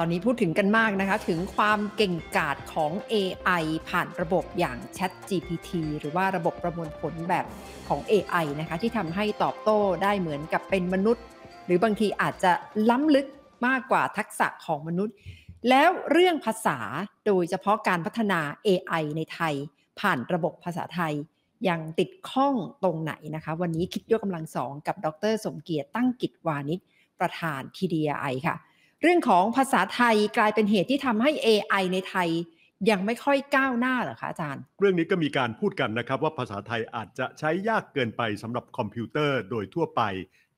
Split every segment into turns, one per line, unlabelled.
ตอนนี้พูดถึงกันมากนะคะถึงความเก่งกาจของ AI ผ่านระบบอย่าง Chat GPT หรือว่าระบบประมวลผลแบบของ AI นะคะ ที่ทำให้ตอบโต้ได้เหมือนกับเป็นมนุษย์ หรือบางทีอาจจะล้ำลึกมากกว่าทักษะของมนุษย์ แล้วเรื่องภาษาโดยเฉพาะการพัฒนา AI ในไทย ผ่านระบบภาษาไทย ยังติดข้องตรงไหนนะคะ วันนี้คิดยกกำลังสองกับดร สมเกียรติตั้งกิจวานิชประธาน TDI ค่ะเรื่องของภาษาไทยกลายเป็นเหตุที่ทำให้ AI ในไทยยังไม่ค่อยก้าวหน้าหรอคะอาจารย์
เรื่องนี้ก็มีการพูดกันนะครับว่าภาษาไทยอาจจะใช้ยากเกินไปสำหรับคอมพิวเตอร์โดยทั่วไป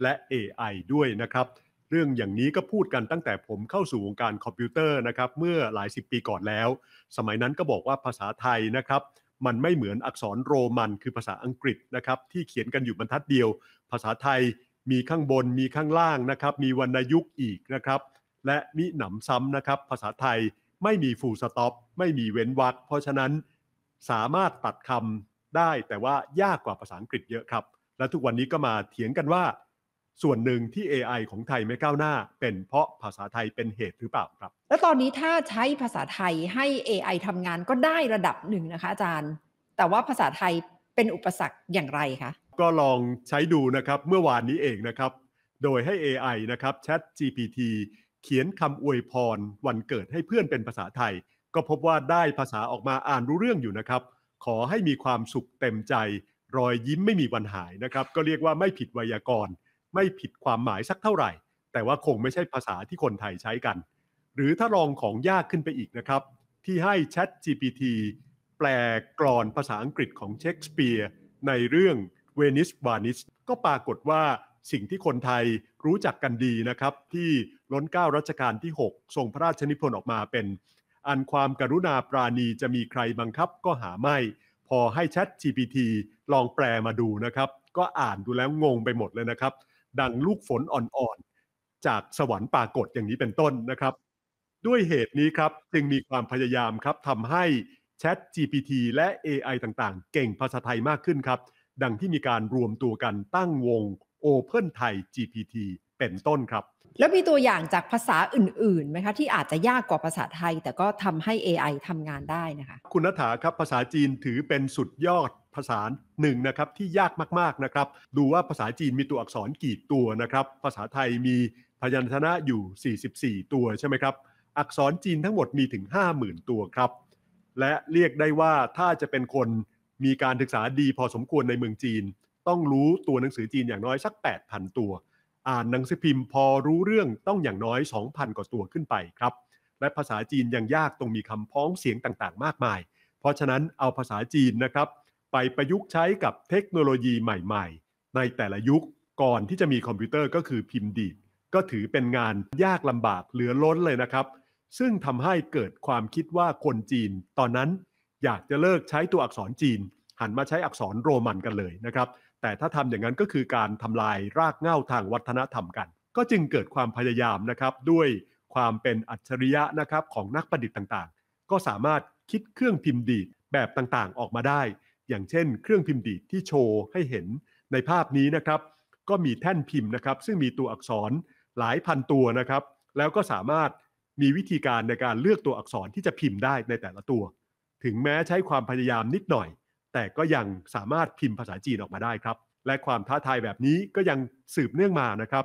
และ AI ด้วยนะครับ เรื่องอย่างนี้ก็พูดกันตั้งแต่ผมเข้าสู่วงการคอมพิวเตอร์นะครับ เมื่อหลายสิบปีก่อนแล้ว สมัยนั้นก็บอกว่าภาษาไทยนะครับ มันไม่เหมือนอักษรโรมัน คือภาษาอังกฤษนะครับที่เขียนกันอยู่บรรทัดเดียว ภาษาไทยมีข้างบนมีข้างล่างนะครับ มีวรรณยุกต์อีกนะครับและมิหนำซ้ำนะครับ ภาษาไทยไม่มีฟูลสต็อปไม่มีเว้นวรรคเพราะฉะนั้นสามารถตัดคำได้แต่ว่ายากกว่าภาษาอังกฤษเยอะครับ และทุกวันนี้ก็มาเถียงกันว่า ส่วนหนึ่งที่ AI ของไทยไม่ก้าวหน้า เป็นเพราะภาษาไทยเป็นเหตุหรือเปล่าครับ
และตอนนี้ถ้าใช้ภาษาไทยให้ AI ทำงานก็ได้ระดับหนึ่งนะคะอาจารย์ แต่ว่าภาษาไทยเป็นอุปสรรคอย่างไรคะ
ก็ลองใช้ดูนะครับเมื่อวานนี้เองนะครับ โดยให้ AI นะครับ Chat GPT เขียนคำอวยพรวันเกิดให้เพื่อนเป็นภาษาไทย ก็พบว่าได้ภาษาออกมาอ่านรู้เรื่องอยู่นะครับ ขอให้มีความสุขเต็มใจ รอยยิ้มไม่มีวันหายนะครับ ก็เรียกว่าไม่ผิดไวยากรณ์ ไม่ผิดความหมายสักเท่าไหร่ แต่ว่าคงไม่ใช่ภาษาที่คนไทยใช้กัน หรือถ้าลองของยากขึ้นไปอีกนะครับ ที่ให้ Chat GPT แปลกรอนภาษาอังกฤษของเชคสเปียร์ในเรื่องเวนิสบานิสก็ปรากฏว่าสิ่งที่คนไทยรู้จักกันดีนะครับ ที่ล้นเก้ารัชกาลที่ 6 ทรงพระราชนิพนธ์ออกมาเป็น อันความกรุณาปราณี จะมีใครบังคับก็หาไม่พอให้ชัด GPT ลองแปลมาดูนะครับ ก็อ่านดูแล้วงงไปหมดเลยนะครับ ดังลูกฝนอ่อนๆ จากสวรรค์ปรากฏอย่างนี้เป็นต้นนะครับ ด้วยเหตุนี้ครับจึงมีความพยายามครับทำให้ Chat GPT และ AI ต่างๆ เก่งภาษาไทยมากขึ้นครับดังที่มีการรวมตัวกันตั้งวง Open Thai GPT เป็นต้นครับ
แล้วมีตัวอย่างจากภาษาอื่นๆไหมคะที่อาจจะยากกว่าภาษาไทย แต่ก็ทำให้ AI ทำงานได้นะคะ
คุณนัฐาครับ ภาษาจีนถือเป็นสุดยอดภาษาหนึ่งนะครับ ที่ยากมาก ๆ นะครับ ดูว่าภาษาจีนมีตัวอักษรกี่ตัวนะครับ ภาษาไทยมีพยัญชนะอยู่ 44 ตัวใช่ไหมครับอักษรจีนทั้งหมดมีถึง 50,000 ตัวครับและเรียกได้ว่าถ้าจะเป็นคนมีการศึกษาดีพอสมควรในเมืองจีนต้องรู้ตัวหนังสือจีนอย่างน้อยสัก8,000 ตัว อ่านหนังสือพิมพ์พอรู้เรื่องต้องอย่างน้อย 2,000 กว่าตัวขึ้นไปครับ และภาษาจีนยังยากตรงมีคำพ้องเสียงต่างๆ มากมาย เพราะฉะนั้นเอาภาษาจีนนะครับไปประยุกต์ใช้กับเทคโนโลยีใหม่ ๆ ในแต่ละยุค ก่อนที่จะมีคอมพิวเตอร์ก็คือพิมพ์ดีดก็ถือเป็นงานยากลำบากเหลือล้นเลยนะครับ ซึ่งทำให้เกิดความคิดว่าคนจีน ตอนนั้นอยากจะเลิกใช้ตัวอักษรจีนหันมาใช้อักษรโรมันกันเลยนะครับแต่ถ้าทำอย่างนั้นก็คือการทำลายรากเหง้าทางวัฒนธรรมกัน ก็จึงเกิดความพยายามนะครับด้วยความเป็นอัจฉริยะนะครับของนักประดิษฐ์ต่างๆ ก็สามารถคิดเครื่องพิมพ์ดีดแบบต่างๆออกมาได้ อย่างเช่นเครื่องพิมพ์ดีดที่โชว์ให้เห็น ในภาพนี้นะครับ ก็มีแท่นพิมพ์นะครับซึ่งมีตัวอักษรหลายพันตัวนะครับแล้วก็สามารถมีวิธีการในการเลือกตัวอักษรที่จะพิมพ์ได้ในแต่ละตัว ถึงแม้ใช้ความพยายามนิดหน่อยแต่ก็ยังสามารถพิมพ์ภาษาจีนออกมาได้ครับ และความท้าทายแบบนี้ก็ยังสืบเนื่องมานะครับ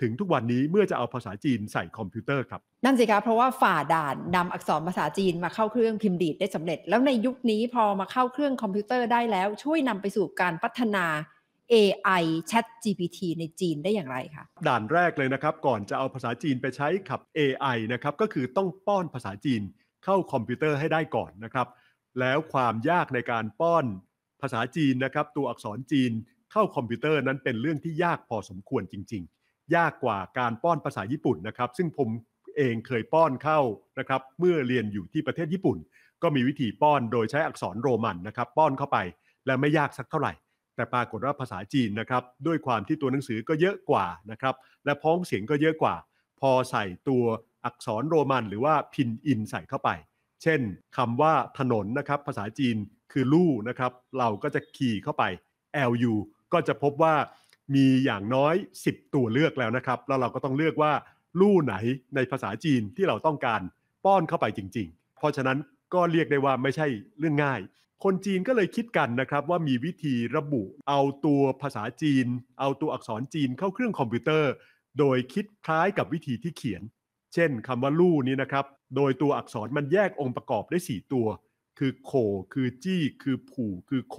ถึงทุกวันนี้เมื่อจะเอาภาษาจีนใส่คอมพิวเตอร์ครับ
นั่นสิครับเพราะว่าฝ่าด่านนำอักษรภาษาจีน มาเข้าเครื่องพิมพ์ดีดได้สำเร็จแล้วในยุคนี้พอมาเข้าเครื่องคอมพิวเตอร์ได้แล้ว ช่วยนำไปสู่การพัฒนา AI Chat GPT ในจีนได้อย่างไรคะ
ด่านแรกเลยนะครับ ก่อนจะเอาภาษาจีนไปใช้ขับ AI นะครับก็คือต้องป้อนภาษาจีนเข้าคอมพิวเตอร์ให้ได้ก่อนนะครับแล้วความยากในการป้อนภาษาจีนนะครับตัวอักษรจีนเข้าคอมพิวเตอร์นั้นเป็นเรื่องที่ยากพอสมควรจริง ๆ ยากกว่าการป้อนภาษาญี่ปุ่นนะครับซึ่งผมเองเคยป้อนเข้านะครับเมื่อเรียนอยู่ที่ประเทศญี่ปุ่น ก็มีวิธีป้อนโดยใช้อักษรโรมันนะครับป้อนเข้าไป และไม่ยากสักเท่าไหร่ แต่ปรากฏว่าภาษาจีนนะครับด้วยความที่ตัวหนังสือก็เยอะกว่านะครับและพ้องเสียงก็เยอะกว่า พอใส่ตัวอักษรโรมันหรือว่าพินอินใส่เข้าไปเช่นคำว่าถนนนะครับภาษาจีนคือลู่นะครับ เราก็จะขี่เข้าไป lu ก็จะพบว่ามีอย่างน้อย 10 ตัวเลือกแล้วนะครับ แล้วเราก็ต้องเลือกว่าลู่ไหนในภาษาจีนที่เราต้องการป้อนเข้าไปจริงๆ เพราะฉะนั้นก็เรียกได้ว่าไม่ใช่เรื่องง่าย คนจีนก็เลยคิดกันนะครับ ว่ามีวิธีระบุเอาตัวภาษาจีน เอาตัวอักษรจีนเข้าเครื่องคอมพิวเตอร์ โดยคิดคล้ายกับวิธีที่เขียน เช่นคำว่าลู่นี้นะครับโดยตัวอักษรมันแยกองค์ประกอบได้ 4 ตัว คือโคคือจี้คือผู่คือโค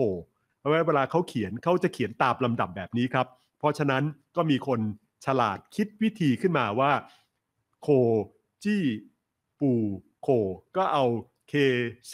เพราะว่าเวลาเขาเขียนเขาจะเขียนตามลำดับแบบนี้ครับ เพราะฉะนั้นก็มีคนฉลาดคิดวิธีขึ้นมาว่าโคจี้ปู่โคก็เอา K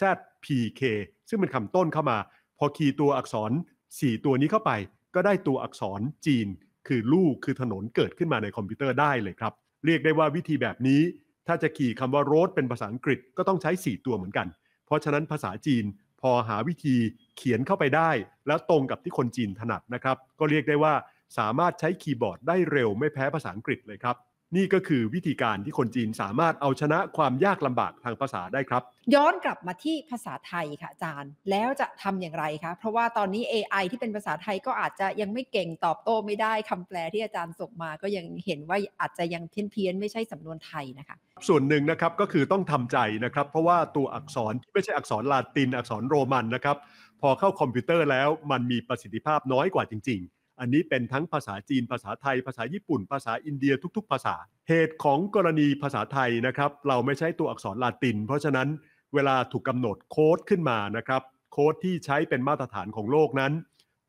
Z P K ซึ่งเป็นคำต้นเข้ามา พอคีย์ตัวอักษร 4 ตัวนี้เข้าไป ก็ได้ตัวอักษรจีนคือลู่คือถนนเกิดขึ้นมาในคอมพิวเตอร์ได้เลยครับ เรียกได้ว่าวิธีแบบนี้ถ้าจะขี่คำว่าโรดเป็นภาษาอังกฤษก็ต้องใช้ 4 ตัวเหมือนกัน เพราะฉะนั้นภาษาจีนพอหาวิธีเขียนเข้าไปได้ แล้วตรงกับที่คนจีนถนัดนะครับ ก็เรียกได้ว่าสามารถใช้คีย์บอร์ดได้เร็วไม่แพ้ภาษาอังกฤษเลยครับนี่ก็คือวิธีการที่คนจีนสามารถเอาชนะความยากลำบากทางภาษาได้ครับ
ย้อนกลับมาที่ภาษาไทยค่ะอาจารย์แล้วจะทำอย่างไรคะเพราะว่าตอนนี้ AI ที่เป็นภาษาไทยก็อาจจะยังไม่เก่งตอบโต้ไม่ได้คำแปลที่อาจารย์ส่งมาก็ยังเห็นว่าอาจจะยังเพี้ยนเพียนไม่ใช่สำนวนไทยนะคะ
ส่วนหนึ่งนะครับ ก็คือต้องทำใจนะครับ เพราะว่าตัวอักษรที่ไม่ใช่อักษรลาตินอักษรโรมันนะครับพอเข้าคอมพิวเตอร์แล้วมันมีประสิทธิภาพน้อยกว่าจริง ๆอันนี้เป็นทั้งภาษาจีน ภาษาไทย ภาษาญี่ปุ่น ภาษาอินเดียทุก ๆ ภาษา เหตุของกรณีภาษาไทยนะครับ เราไม่ใช่ตัวอักษรลาติน เพราะฉะนั้นเวลาถูกกาหนดโค้ดขึ้นมานะครับ โค้ดที่ใช้เป็นมาตรฐานของโลกนั้น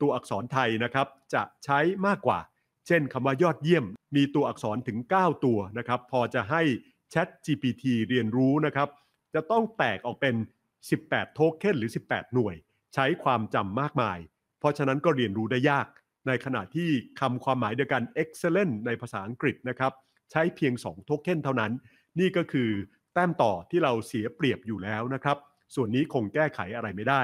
ตัวอักษรไทยนะครับจะใช้มากกว่า เช่นคำว่ายอดเยี่ยม มีตัวอักษรถึง 9 ตัวนะครับ พอจะให้ Chat GPT เรียนรู้นะครับ จะต้องแตกออกเป็น 18 โทเค็นหรือ 18 หน่วย ใช้ความจำมากมาย เพราะฉะนั้นก็เรียนรู้ได้ยากในขณะที่คำความหมายเดียวกัน excellent ในภาษาอังกฤษนะครับใช้เพียง 2 โทเค็นเท่านั้น นี่ก็คือแต้มต่อที่เราเสียเปรียบอยู่แล้วนะครับส่วนนี้คงแก้ไขอะไรไม่ได้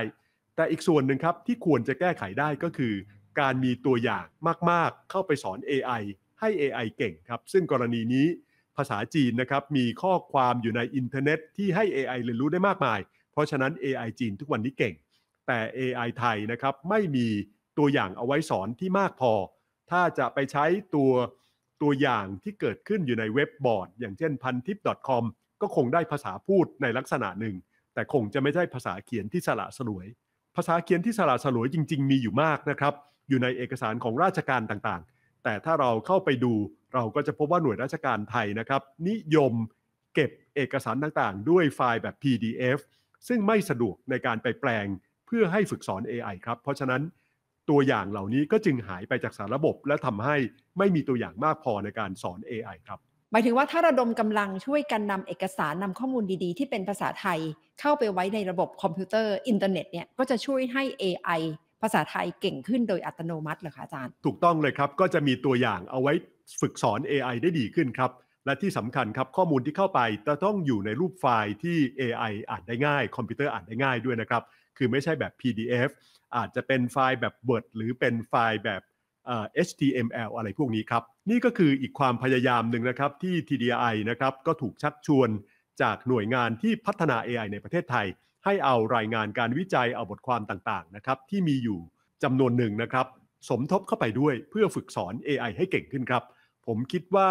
แต่อีกส่วนหนึ่งครับ ที่ควรจะแก้ไขได้ก็คือ การมีตัวอย่างมากๆ เข้าไปสอน AI ให้ AI เก่งครับ ซึ่งกรณีนี้ภาษาจีนนะครับมีข้อความอยู่ในอินเทอร์เน็ต ที่ให้ AI เรียนรู้ได้มากมาย เพราะฉะนั้น AI จีนทุกวันนี้เก่งแต่ AI ไทยนะครับไม่มีตัวอย่างเอาไว้สอนที่มากพอ ถ้าจะไปใช้ตัวตัวอย่างที่เกิดขึ้นอยู่ในเว็บบอร์ดอย่างเช่นพันทิป .com ก็คงได้ภาษาพูดในลักษณะหนึ่ง แต่คงจะไม่ใช่ภาษาเขียนที่สละสลวย ภาษาเขียนที่สละสลวยจริงๆมีอยู่มากนะครับอยู่ในเอกสารของราชการต่างๆ แต่ถ้าเราเข้าไปดูเราก็จะพบว่าหน่วยราชการไทยนะครับ นิยมเก็บเอกสารต่างๆ ด้วยไฟล์แบบ PDF ซึ่งไม่สะดวกในการไปแปลงเพื่อให้ฝึกสอน AI ครับเพราะฉะนั้นตัวอย่างเหล่านี้ก็จึงหายไปจากสารระบบ และทำให้ไม่มีตัวอย่างมากพอในการสอน AI ครับ
หมายถึงว่าถ้าระดมกำลังช่วยกันนำเอกสารนำข้อมูลดี ๆ ที่เป็นภาษาไทย เข้าไปไว้ในระบบคอมพิวเตอร์อินเทอร์เน็ตเนี่ยก็จะช่วยให้ AI ภาษาไทยเก่งขึ้นโดยอัตโนมัติเหรอคะอาจารย์
ถูกต้องเลยครับก็จะมีตัวอย่างเอาไว้ฝึกสอน AI ได้ดีขึ้นครับและที่สำคัญครับข้อมูลที่เข้าไปจะต้องอยู่ในรูปไฟล์ที่ AI อ่านได้ง่ายคอมพิวเตอร์อ่านได้ง่ายด้วยนะครับคือไม่ใช่แบบ PDF อาจจะเป็นไฟล์แบบ Word หรือเป็นไฟล์แบบ HTML อะไรพวกนี้ครับ นี่ก็คืออีกความพยายามหนึ่งนะครับที่ TDI นะครับก็ถูกชักชวนจากหน่วยงานที่พัฒนา AI ในประเทศไทย ให้เอารายงานการวิจัย เอาบทความต่างๆ นะครับที่มีอยู่จำนวนหนึ่งนะครับ สมทบเข้าไปด้วยเพื่อฝึกสอน AI ให้เก่งขึ้นครับ ผมคิดว่า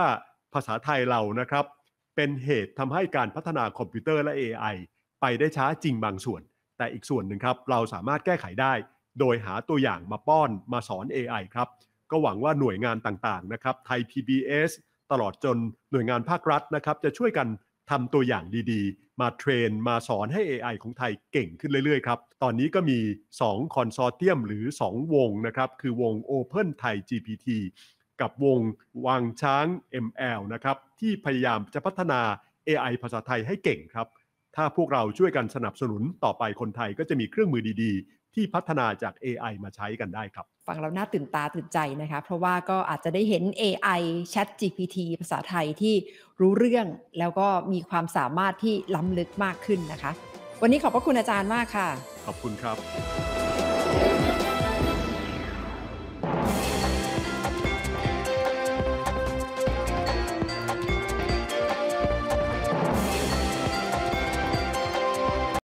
ภาษาไทยเรานะครับเป็นเหตุทำให้การพัฒนาคอมพิวเตอร์และ AI ไปได้ช้าจริงบางส่วนแต่อีกส่วนหนึ่งครับเราสามารถแก้ไขได้ โดยหาตัวอย่างมาป้อนมาสอน AI ครับก็หวังว่าหน่วยงานต่างๆนะครับไทย PBS ตลอดจนหน่วยงานภาครัฐนะครับจะช่วยกันทำตัวอย่างดีๆ มาเทรน มาสอนให้ AI ของไทยเก่งขึ้นเรื่อยๆครับตอนนี้ก็มี2คอนโซเทียมหรือ 2 วงนะครับคือวง Open Thai GPT กับวงวังช้าง ML นะครับที่พยายามจะพัฒนา AI ภาษาไทยให้เก่งครับถ้าพวกเราช่วยกันสนับสนุนต่อไปคนไทยก็จะมีเครื่องมือดี
ๆ ที่พัฒนาจาก AI มาใช้กันได้ครับ ฟังแล้วน่าตื่นตา ตื่นใจนะคะ เพราะว่าก็อาจจะได้เห็น AI Chat GPT ภาษาไทยที่รู้เรื่องแล้วก็มีความสามารถที่ล้ำลึกมากขึ้นนะคะ วันนี้ขอบพระคุณอาจารย์มากค่ะ
ขอบคุณครับ